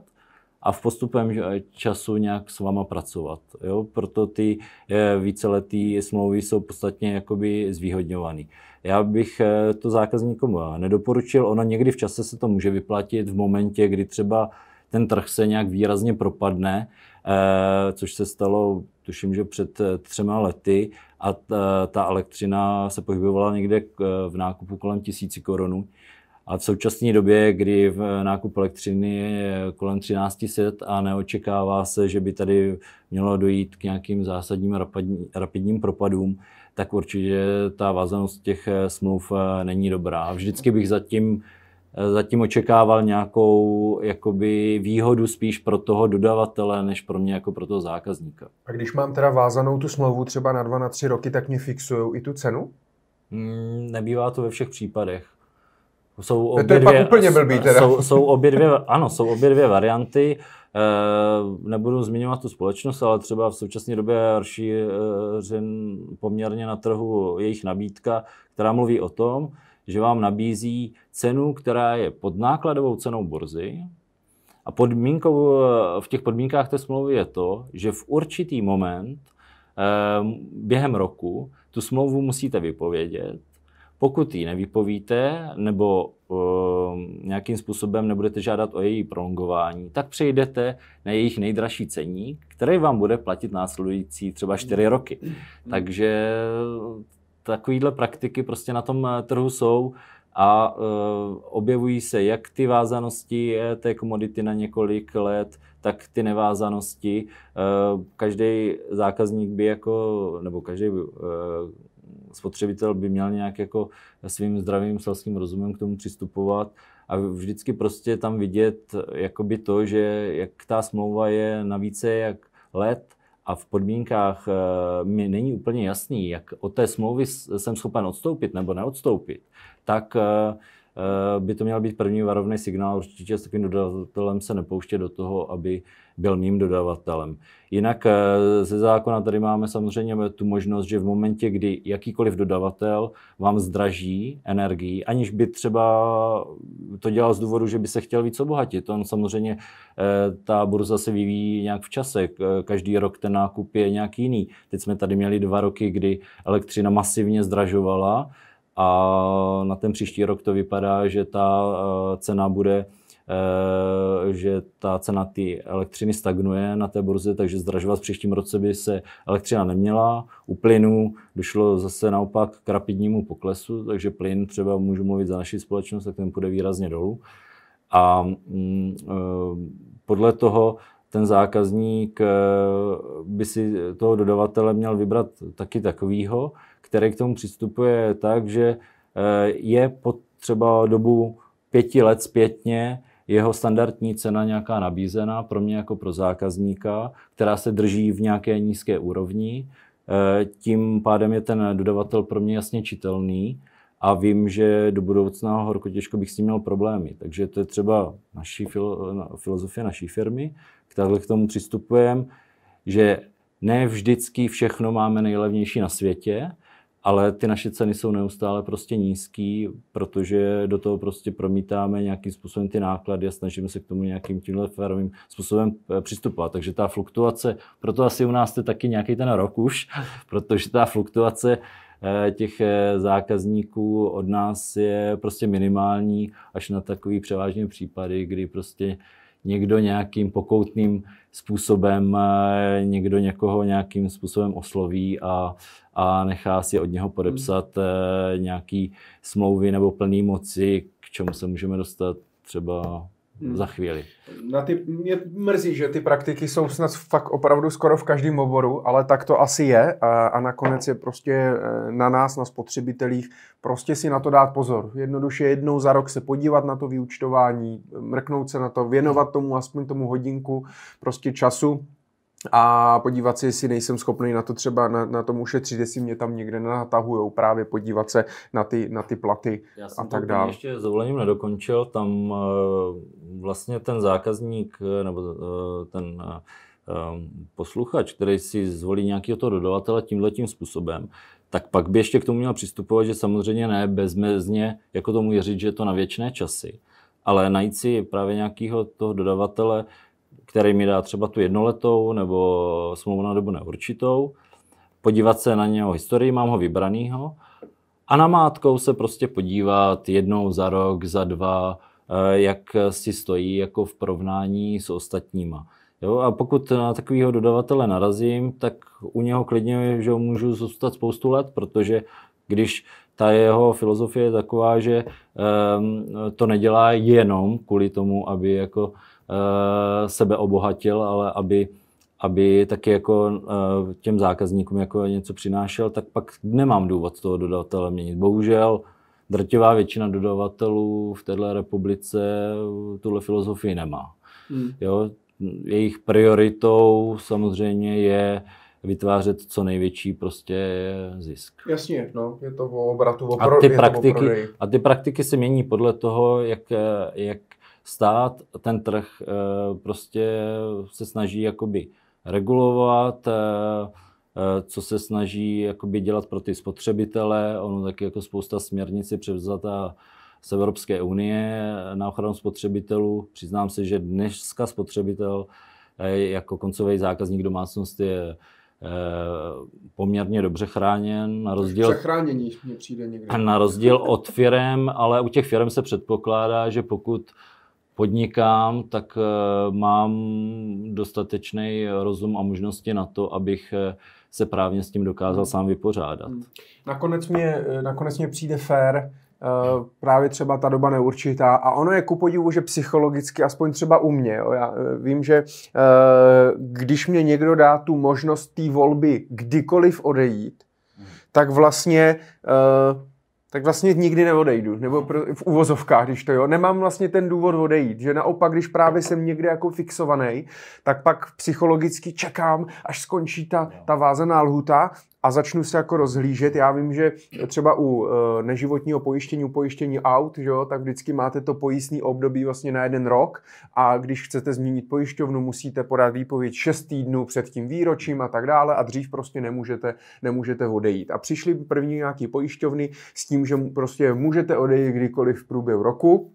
a v postupem času nějak s váma pracovat. Jo? Proto ty víceleté smlouvy jsou podstatně jakoby zvýhodňované já bych eh, to zákazníkům nedoporučil. Ona někdy v čase se to může vyplatit v momentě, kdy třeba ten trh se nějak výrazně propadne, eh, což se stalo, tuším, že před eh, třema lety a ta, elektřina se pohybovala někde v nákupu kolem tisíci korun A v současné době, kdy v nákup elektřiny je kolem 1300 a neočekává se, že by tady mělo dojít k nějakým zásadním rapidním propadům, tak určitě ta vázanost těch eh, smluv eh, není dobrá. Vždycky bych zatím eh, zatím očekával nějakou jakoby výhodu spíš pro toho dodavatele, než pro mě jako pro toho zákazníka. A když mám teda vázanou tu smlouvu třeba na dva, na tři roky, tak mě fixují i tu cenu? Mm, nebývá to ve všech případech. Jsou obě to je dvě, pak úplně blbý teda. Jsou, jsou obě dvě, ano, jsou obě dvě varianty. Eh, nebudu zmiňovat tu společnost, ale třeba v současné době je poměrně na trhu jejich nabídka, která mluví o tom, že vám nabízí cenu, která je pod nákladovou cenou burzy. A podmínkou, v těch podmínkách té smlouvy je to, že v určitý moment eh, během roku tu smlouvu musíte vypovědět pokud ji nevypovíte nebo ehm, nějakým způsobem nebudete žádat o její prolongování, tak přejdete na jejich nejdražší cení, který vám bude platit následující třeba 4 roky. Takže takovýhle praktiky prostě na tom eh, trhu jsou a uh, objevují se jak ty vázanosti eh, té komodity na několik let, tak ty nevázanosti. každý zákazník by jako, nebo každý spotřebitel by měl nějak jako svým zdravým selským rozumem k tomu přistupovat a vždycky prostě tam vidět jakoby to, že jak ta smlouva je na více jak let a v podmínkách eh, mi není úplně jasný, jak od té smlouvy jsem schopen odstoupit nebo neodstoupit, tak eh, eh, by to měl být první varovný signál. Určitě s takovým dodatelem se nepouštět do toho, aby byl mým dodavatelem. Jinak eh, ze zákona tady máme samozřejmě tu možnost, že v momentě, kdy jakýkoliv dodavatel vám zdraží energii, aniž by třeba to dělal z důvodu, že by se chtěl víc obohatit. On samozřejmě, eh, ta burza se vyvíjí nějak v čase, eh, každý rok ten nákup je nějak jiný. Teď jsme tady měli dva roky, kdy elektřina masivně zdražovala a na ten příští rok to vypadá, že ta cena bude Eh, že ta cena ty elektřiny stagnuje na té burze, takže zdražovat v příštím roce by se elektřina neměla. U plynu došlo zase naopak k rapidnímu poklesu, takže plyn třeba můžu mluvit za naši společnost, tak ten půjde výrazně dolů. A mm, eh, podle toho ten zákazník eh, by si toho dodavatele měl vybrat taky takovýho, který k tomu přistupuje tak, že je pod třeba dobu pěti let zpětně jeho standardní cena nějaká nabízená pro mě jako pro zákazníka, která se drží v nějaké nízké úrovni. Eh, tím pádem je ten dodavatel pro mě jasně čitelný a vím, že do budoucna horko těžko bych s ním měl problémy. Takže to je třeba naší filozofie naší firmy, kterou k tomu přistupujeme, že ne vždycky všechno máme nejlevnější na světě, ale ty naše ceny jsou neustále prostě nízký, protože do toho prostě promítáme nějakým způsobem ty náklady a snažíme se k tomu nějakým tímhle férovým způsobem eh, přistupovat. Takže ta fluktuace, proto asi u nás je taky nějaký ten rok už, <laughs> protože ta fluktuace eh, těch eh, zákazníků od nás je prostě minimální, až na takový převážně případy, kdy prostě někdo nějakým pokoutným způsobem, někdo někoho nějakým způsobem osloví a, a nechá si od něho podepsat hmm. Eh, nějaký smlouvy nebo plný moci, k čemu se můžeme dostat třeba Hmm. za chvíli. Na ty, mě mrzí, že ty praktiky jsou snad fakt opravdu skoro v každém oboru, ale tak to asi je a, a nakonec je prostě eh, na nás, na spotřebitelích, prostě si na to dát pozor. Jednoduše jednou za rok se podívat na to vyučtování, mrknout se na to, věnovat tomu aspoň tomu hodinku prostě času a podívat si, jestli nejsem schopný na to třeba na, na tom ušetřit, jestli mě tam někde natahujou, právě podívat se na ty, na ty platy Já jsem a tak dále. ještě s dovolením nedokončil, tam eh, vlastně ten zákazník eh, nebo eh, ten posluchač, který si zvolí nějakého toho dodavatele tímhle tím způsobem, tak pak by ještě k tomu měl přistupovat, že samozřejmě ne bezmezně, jako tomu věřit, že je to na věčné časy, ale najít si právě nějakého toho dodavatele, který mi dá třeba tu jednoletou nebo smlouvu na dobu neurčitou, podívat se na něho historii, mám ho vybranýho a na mátkou se prostě podívat jednou za rok, za dva, eh, jak si stojí jako v porovnání s ostatníma. Jo, a pokud na takového dodavatele narazím, tak u něho klidně že můžu zůstat spoustu let, protože když ta jeho filozofie je taková, že um, to nedělá jenom kvůli tomu, aby jako Eh, sebe obohatil, ale aby aby taky jako eh, těm zákazníkům jako něco přinášel, tak pak nemám důvod toho dodavatele měnit. Bohužel drtivá většina dodavatelů v této republice tuhle filozofii nemá. Hmm. Jo? Jejich prioritou samozřejmě je vytvářet co největší prostě zisk. Jasně, no, je to o obratu, o pro, a ty praktiky, A ty praktiky se mění podle toho, jak, jak stát ten trh eh, prostě se snaží jakoby regulovat, eh, eh, co se snaží jakoby dělat pro ty spotřebitele. Ono taky jako spousta směrnic je převzata z Evropské unie na ochranu spotřebitelů. Přiznám se, že dneska spotřebitel jako koncový zákazník domácnosti je poměrně dobře chráněn. Na rozdíl, Přechránění mě přijde někde. Na rozdíl od firem, ale u těch firm se předpokládá, že pokud podnikám, tak eh, mám dostatečný rozum a možnosti na to, abych eh, se právně s tím dokázal hmm. sám vypořádat. Hmm. Nakonec mě, eh, nakonec mě přijde fér, právě třeba ta doba neurčitá. A ono je ku podivu, že psychologicky, aspoň třeba u mě, jo, já vím, že když mě někdo dá tu možnost té volby kdykoliv odejít, hmm. tak vlastně tak vlastně nikdy neodejdu, nebo v uvozovkách, když to jo. Nemám vlastně ten důvod odejít, že naopak, když právě jsem někde jako fixovaný, tak pak psychologicky čekám, až skončí ta, ta vázaná lhuta a začnu se jako rozhlížet. Já vím, že třeba u eh, neživotního pojištění, u pojištění aut, že jo, tak vždycky máte to pojistný období vlastně na jeden rok a když chcete změnit pojišťovnu, musíte podat výpověď 6 týdnů před tím výročím a tak dále a dřív prostě nemůžete, nemůžete odejít. A přišli první nějaký pojišťovny s tím, že prostě můžete odejít kdykoliv v průběhu roku,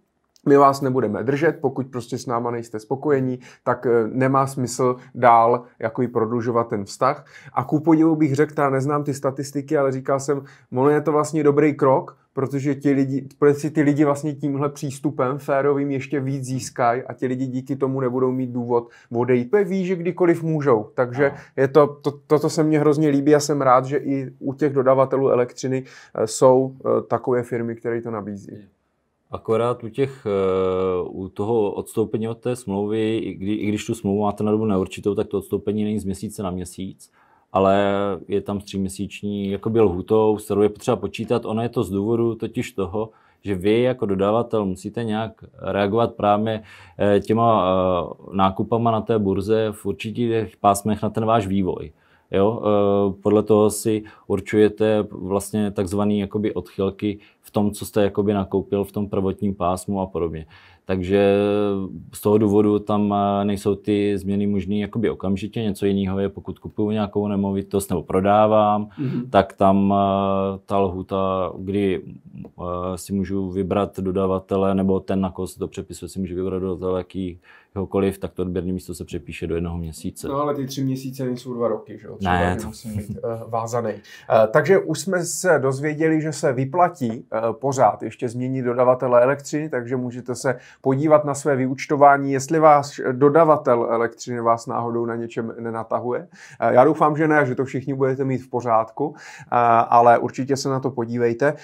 my vás nebudeme držet, pokud prostě s náma nejste spokojení, tak eh, nemá smysl dál jako i prodlužovat ten vztah. A ku podivu bych řekl, já neznám ty statistiky, ale říkal jsem, ono je to vlastně dobrý krok, protože ti lidi, protože ty lidi vlastně tímhle přístupem férovým ještě víc získají a ti lidi díky tomu nebudou mít důvod odejít. Ví, že kdykoliv můžou, takže je to, to, to se mně hrozně líbí a jsem rád, že i u těch dodavatelů elektřiny eh, jsou eh, takové firmy, které to nabízí. Akorát u, těch, eh, u toho odstoupení od té smlouvy, i, kdy, i když tu smlouvu máte na dobu neurčitou, tak to odstoupení není z měsíce na měsíc, ale je tam s tříměsíční jakoby lhutou, s kterou je potřeba počítat. Ono je to z důvodu totiž toho, že vy jako dodavatel musíte nějak reagovat právě eh, těma eh, nákupama na té burze v určitých pásmech na ten váš vývoj. Jo? Podle toho si určujete vlastně takzvané odchylky, v tom, co jste jakoby nakoupil v tom prvotním pásmu a podobně. Takže z toho důvodu tam eh, nejsou ty změny možné jakoby okamžitě. Něco jiného je, pokud kupuju nějakou nemovitost nebo prodávám, mm-hmm. tak tam eh, ta lhuta, kdy eh, si můžu vybrat dodavatele nebo ten, na koho se to přepisuje, si můžu vybrat dodavatele jakýhokoliv, tak to odběrné místo se přepíše do jednoho měsíce. No ale ty tři měsíce nejsou dva roky, že jo? Ne, to... musím být uh, vázaný. Uh, takže už jsme se dozvěděli, že se vyplatí Eh, pořád ještě změní dodavatele elektřiny, takže můžete se podívat na své vyučtování, jestli váš dodavatel elektřiny vás náhodou na něčem nenatahuje. Eh, já doufám, že ne, že to všichni budete mít v pořádku, eh, ale určitě se na to podívejte.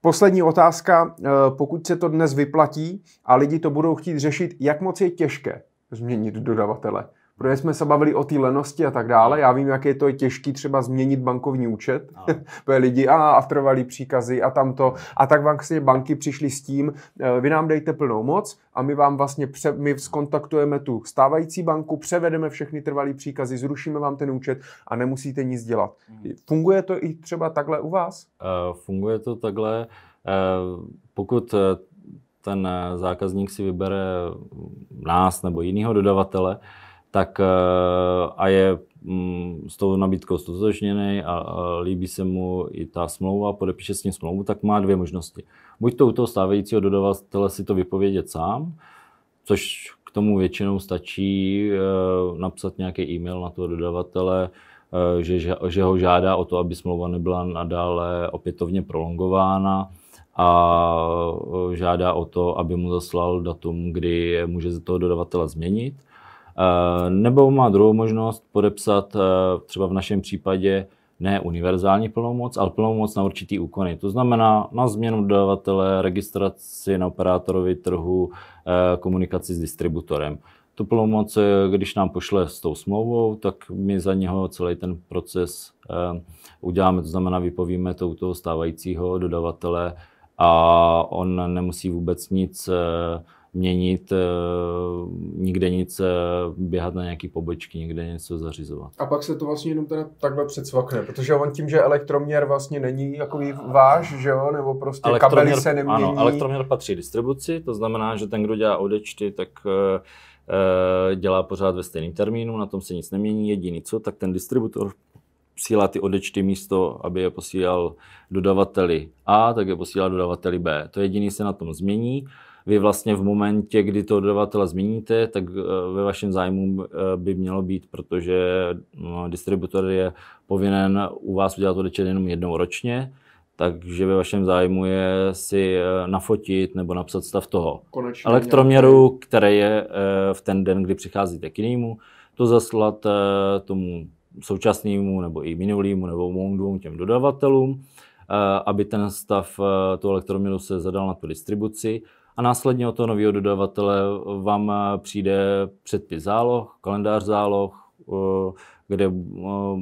Poslední otázka, pokud se to dnes vyplatí a lidi to budou chtít řešit, jak moc je těžké změnit dodavatele protože jsme se bavili o té lenosti a tak dále. Já vím, jak je to těžký třeba změnit bankovní účet, no. <laughs> protože lidi a, a trvalí příkazy a tamto. A tak vlastně banky přišly s tím, e, vy nám dejte plnou moc a my vám vlastně pře- my skontaktujeme tu stávající banku, převedeme všechny trvalý příkazy, zrušíme vám ten účet a nemusíte nic dělat. Mhm. Funguje to i třeba takhle u vás? Uh, funguje to takhle. Uh, pokud ten zákazník si vybere nás nebo jiného dodavatele, tak eh, a je mm, s tou nabídkou stotožněný a líbí se mu i ta smlouva, podepíše s ním smlouvu, tak má dvě možnosti. Buď to u toho stávajícího dodavatele si to vypovědět sám, což k tomu většinou stačí eh, napsat nějaký e-mail na toho dodavatele, eh, že, že ho žádá o to, aby smlouva nebyla nadále opětovně prolongována a žádá o to, aby mu zaslal datum, kdy může toho dodavatele změnit Eh, nebo má druhou možnost podepsat eh, třeba v našem případě ne univerzální plnomoc, ale plnomoc na určitý úkony. To znamená na změnu dodavatele, registraci na operátorovi trhu, eh, komunikaci s distributorem. Tu plnomoc, když nám pošle s tou smlouvou, tak my za něho celý ten proces uděláme, to znamená vypovíme to u toho stávajícího dodavatele a on nemusí vůbec nic měnit, eh, nikde nic eh, běhat na nějaký pobočky, nikde něco zařizovat. A pak se to vlastně jenom teda takhle předsvakne, protože on tím, že elektroměr vlastně není takový váš, že jo, nebo prostě kabely se nemění. Ano, elektroměr patří distribuci, to znamená, že ten, kdo dělá odečty, tak eh, dělá pořád ve stejném termínu, na tom se nic nemění, jediný co, tak ten distributor posílá ty odečty místo, aby je posílal dodavateli A, tak je posílá dodavateli B. To jediný se na tom změní vy vlastně v momentě, kdy to dodavatele zmíníte, tak eh, ve vašem zájmu eh, by mělo být, protože no, distributor je povinen u vás udělat odečet jenom jednou ročně, takže ve vašem zájmu je si eh, nafotit nebo napsat stav toho Konečně elektroměru, nějaký. který je v ten den, kdy přicházíte k jinému, to zaslat tomu současnému nebo i minulýmu nebo dvou těm dodavatelům, aby ten stav toho elektroměru se zadal na tu distribuci a následně od toho nového dodavatele vám eh, přijde předpis záloh, kalendář záloh, eh, kde eh,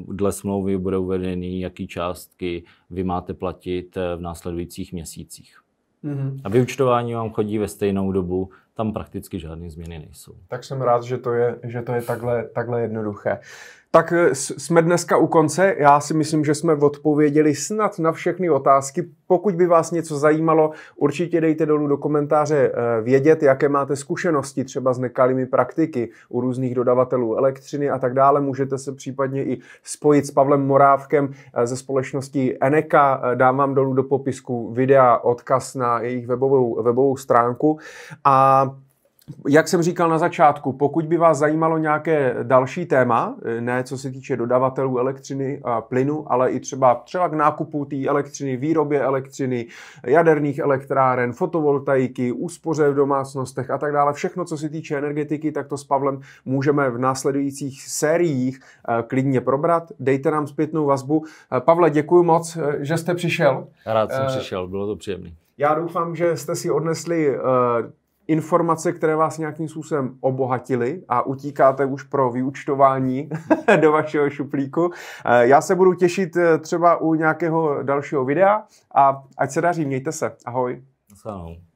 dle smlouvy bude uvedeny, jaký částky vy máte platit v následujících měsících. Mm-hmm. A vyučtování vám chodí ve stejnou dobu, tam prakticky žádné změny nejsou. Tak jsem rád, že to je, že to je takhle, takhle jednoduché. Tak eh, jsme dneska u konce. Já si myslím, že jsme odpověděli snad na všechny otázky. Pokud by vás něco zajímalo, určitě dejte dolů do komentáře eh, vědět, jaké máte zkušenosti třeba s nekalými praktiky u různých dodavatelů elektřiny a tak dále. Můžete se případně i spojit s Pavlem Morávkem eh, ze společnosti Eneka. Dám vám dolů do popisku videa odkaz na jejich webovou, webovou stránku. A jak jsem říkal na začátku, pokud by vás zajímalo nějaké další téma, eh, ne co se týče dodavatelů elektřiny a plynu, ale i třeba třeba k nákupu té elektřiny, výrobě elektřiny, jaderných elektráren, fotovoltaiky, úspoře v domácnostech a tak dále, všechno, co se týče energetiky, tak to s Pavlem můžeme v následujících sériích eh, klidně probrat. Dejte nám zpětnou vazbu. Eh, Pavle, děkuji moc, že jste přišel. Rád jsem přišel, bylo to příjemné. Já doufám, že jste si odnesli informace, které vás nějakým způsobem obohatily a utíkáte už pro vyučtování <laughs> do vašeho šuplíku. Eh, já se budu těšit eh, třeba u nějakého dalšího videa a ať se daří, mějte se. Ahoj. Ahoj.